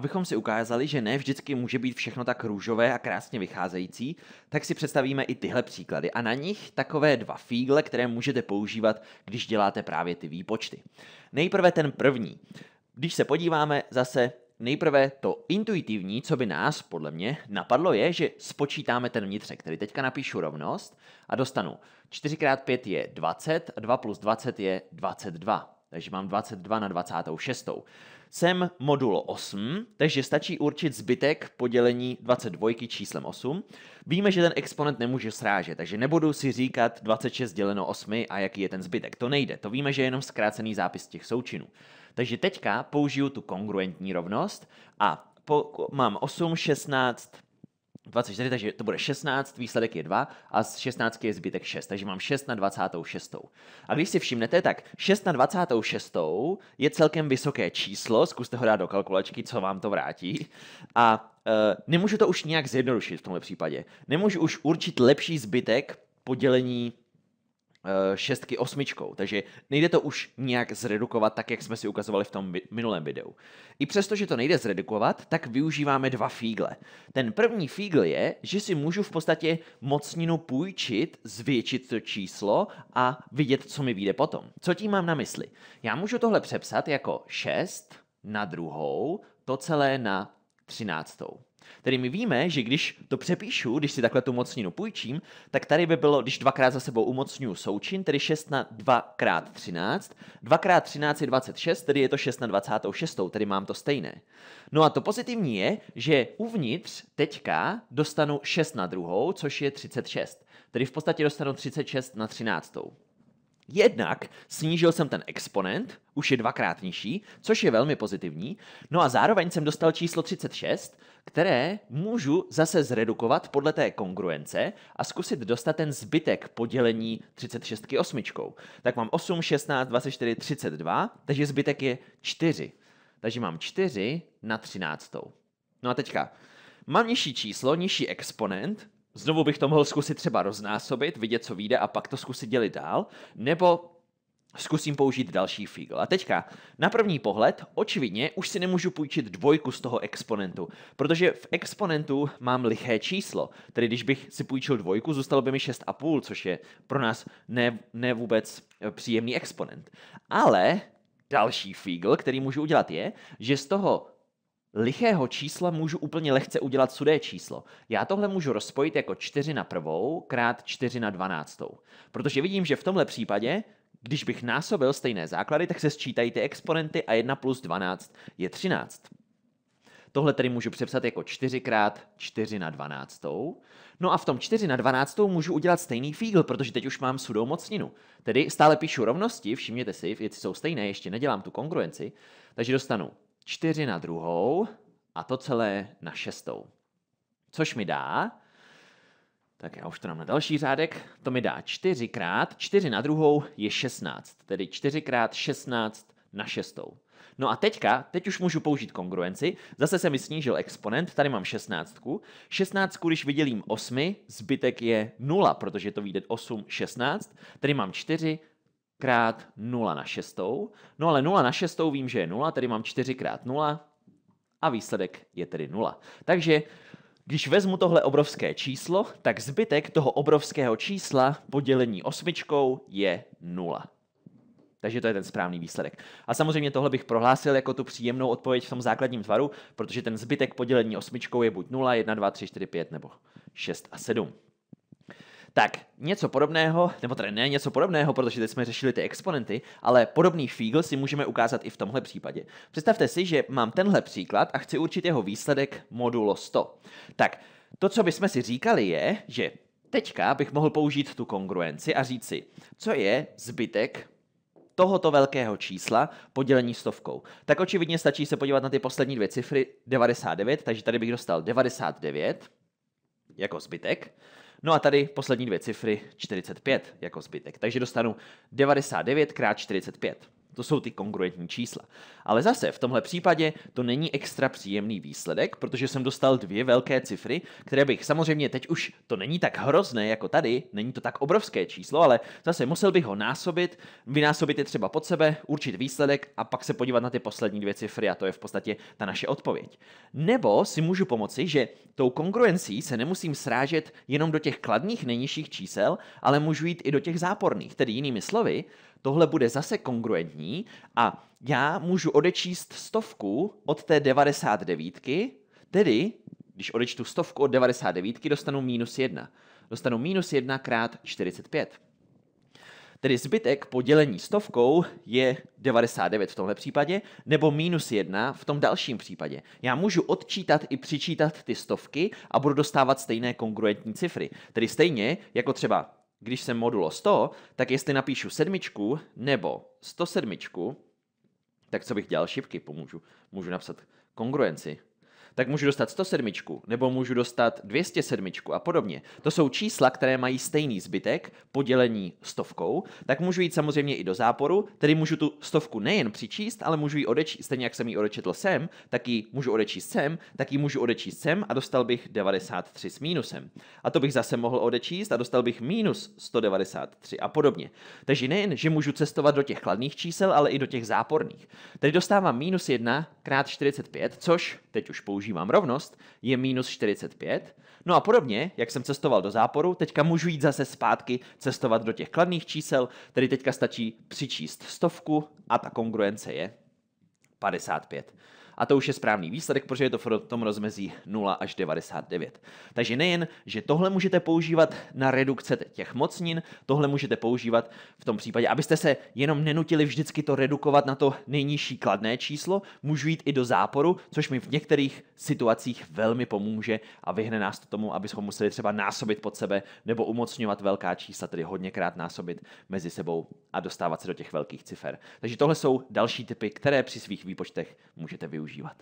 Abychom si ukázali, že ne vždycky může být všechno tak růžové a krásně vycházející, tak si představíme i tyhle příklady a na nich takové dva fígle, které můžete používat, když děláte právě ty výpočty. Nejprve ten první. Když se podíváme zase Nejprve to intuitivní, co by nás, podle mě, napadlo je, že spočítáme ten vnitřek. Tedy teďka napíšu rovnost a dostanu 4 x 5 je 20 a 2 plus 20 je 22 takže mám 22 na 26. Jsem modulo 8, takže stačí určit zbytek podělení 22 číslem 8. Víme, že ten exponent nemůže srážet, takže nebudu si říkat 26 děleno 8 a jaký je ten zbytek. To nejde, to víme, že je jenom zkrácený zápis těch součinů. Takže teďka použiju tu kongruentní rovnost a po, mám 8, 16, 24, takže to bude 16, výsledek je 2 a z 16 je zbytek 6, takže mám 6 na 26. A když si všimnete, tak 6 na 26 je celkem vysoké číslo, zkuste ho dát do kalkulačky, co vám to vrátí. A e, nemůžu to už nějak zjednodušit v tomhle případě. Nemůžu už určit lepší zbytek podělení Eh, šestky osmičkou, takže nejde to už nějak zredukovat, tak jak jsme si ukazovali v tom minulém videu. I přesto, že to nejde zredukovat, tak využíváme dva fígle. Ten první fígl je, že si můžu v podstatě mocninu půjčit, zvětšit to číslo a vidět, co mi vyjde potom. Co tím mám na mysli? Já můžu tohle přepsat jako 6 na druhou, to celé na třináctou. Tedy my víme, že když to přepíšu, když si takhle tu mocninu půjčím, tak tady by bylo, když dvakrát za sebou umocňuju součin, tedy 6 na 2 krát 13, 2 krát 13 je 26, tedy je to 6 na 26, tedy mám to stejné. No a to pozitivní je, že uvnitř teďka dostanu 6 na druhou, což je 36. Tedy v podstatě dostanu 36 na 13. Jednak snížil jsem ten exponent, už je dvakrát nižší, což je velmi pozitivní, no a zároveň jsem dostal číslo 36, které můžu zase zredukovat podle té kongruence a zkusit dostat ten zbytek podělení 36 osmičkou. Tak mám 8, 16, 24, 32, takže zbytek je 4. Takže mám 4 na 13. No a teďka, mám nižší číslo, nižší exponent, Znovu bych to mohl zkusit třeba roznásobit, vidět, co vyjde a pak to zkusit dělit dál, nebo Zkusím použít další fígl. A teďka, na první pohled, očividně už si nemůžu půjčit dvojku z toho exponentu, protože v exponentu mám liché číslo. Tedy když bych si půjčil dvojku, zůstalo by mi 6,5, což je pro nás ne, ne vůbec eh, příjemný exponent. Ale další fígl, který můžu udělat, je, že z toho lichého čísla můžu úplně lehce udělat sudé číslo. Já tohle můžu rozpojit jako 4 na prvou krát 4 na 12. Protože vidím, že v tomhle případě když bych násobil stejné základy, tak se sčítají ty exponenty a 1 plus 12 je 13. Tohle tedy můžu přepsat jako 4 krát 4 na 12. No a v tom 4 na 12 můžu udělat stejný fígl, protože teď už mám sudou mocninu. Tedy stále píšu rovnosti, všimněte si, věci jsou stejné, ještě nedělám tu kongruenci, takže dostanu 4 na druhou a to celé na šestou. Což mi dá tak já už to dám na další řádek. To mi dá 4 krát, 4 na druhou je 16, tedy 4 krát 16 na šestou. No a teďka, teď už můžu použít kongruenci, zase se mi snížil exponent, tady mám 16. 16, když vydělím 8, zbytek je 0, protože to vyjde 8, 16, tady mám 4 krát 0 na šestou. No ale 0 na šestou vím, že je 0, tady mám 4 krát 0 a výsledek je tedy 0. Takže když vezmu tohle obrovské číslo, tak zbytek toho obrovského čísla podělení osmičkou je nula. Takže to je ten správný výsledek. A samozřejmě tohle bych prohlásil jako tu příjemnou odpověď v tom základním tvaru, protože ten zbytek podělení osmičkou je buď 0, 1, 2, 3, 4, 5 nebo 6 a 7. Tak něco podobného, nebo tedy ne něco podobného, protože teď jsme řešili ty exponenty, ale podobný fígl si můžeme ukázat i v tomhle případě. Představte si, že mám tenhle příklad a chci určit jeho výsledek modulo 100. Tak to, co bychom si říkali, je, že teďka bych mohl použít tu kongruenci a říct si, co je zbytek tohoto velkého čísla podělení stovkou. Tak očividně stačí se podívat na ty poslední dvě cifry 99, takže tady bych dostal 99 jako zbytek. No a tady poslední dvě cifry 45 jako zbytek. Takže dostanu 99 x 45. To jsou ty kongruentní čísla. Ale zase v tomhle případě to není extra příjemný výsledek, protože jsem dostal dvě velké cifry, které bych samozřejmě teď už to není tak hrozné jako tady, není to tak obrovské číslo, ale zase musel bych ho násobit, vynásobit je třeba pod sebe, určit výsledek a pak se podívat na ty poslední dvě cifry a to je v podstatě ta naše odpověď. Nebo si můžu pomoci, že tou kongruencí se nemusím srážet jenom do těch kladných nejnižších čísel, ale můžu jít i do těch záporných, tedy jinými slovy, tohle bude zase kongruentní a já můžu odečíst stovku od té 99, tedy když odečtu stovku od 99, dostanu minus 1. Dostanu minus 1 krát 45. Tedy zbytek po dělení stovkou je 99 v tomhle případě, nebo minus 1 v tom dalším případě. Já můžu odčítat i přičítat ty stovky a budu dostávat stejné kongruentní cifry. Tedy stejně jako třeba když jsem modulo 100, tak jestli napíšu sedmičku nebo 107, tak co bych dělal šipky? Pomůžu. Můžu napsat kongruenci tak můžu dostat 107, nebo můžu dostat 207 a podobně. To jsou čísla, které mají stejný zbytek, podělení stovkou, tak můžu jít samozřejmě i do záporu, tedy můžu tu stovku nejen přičíst, ale můžu ji odečíst, stejně jak jsem ji odečetl sem, tak ji můžu odečíst sem, tak ji můžu odečíst sem a dostal bych 93 s mínusem. A to bych zase mohl odečíst a dostal bych mínus 193 a podobně. Takže nejen, že můžu cestovat do těch kladných čísel, ale i do těch záporných. Tedy dostávám mínus 1 krát 45, což teď už používám používám rovnost, je minus 45. No a podobně, jak jsem cestoval do záporu, teďka můžu jít zase zpátky, cestovat do těch kladných čísel, tedy teďka stačí přičíst stovku a ta kongruence je 55 a to už je správný výsledek, protože je to v tom rozmezí 0 až 99. Takže nejen, že tohle můžete používat na redukce těch mocnin, tohle můžete používat v tom případě, abyste se jenom nenutili vždycky to redukovat na to nejnižší kladné číslo, můžu jít i do záporu, což mi v některých situacích velmi pomůže a vyhne nás to tomu, abychom museli třeba násobit pod sebe nebo umocňovat velká čísla, tedy hodněkrát násobit mezi sebou a dostávat se do těch velkých cifer. Takže tohle jsou další typy, které při svých výpočtech můžete využít. uživat.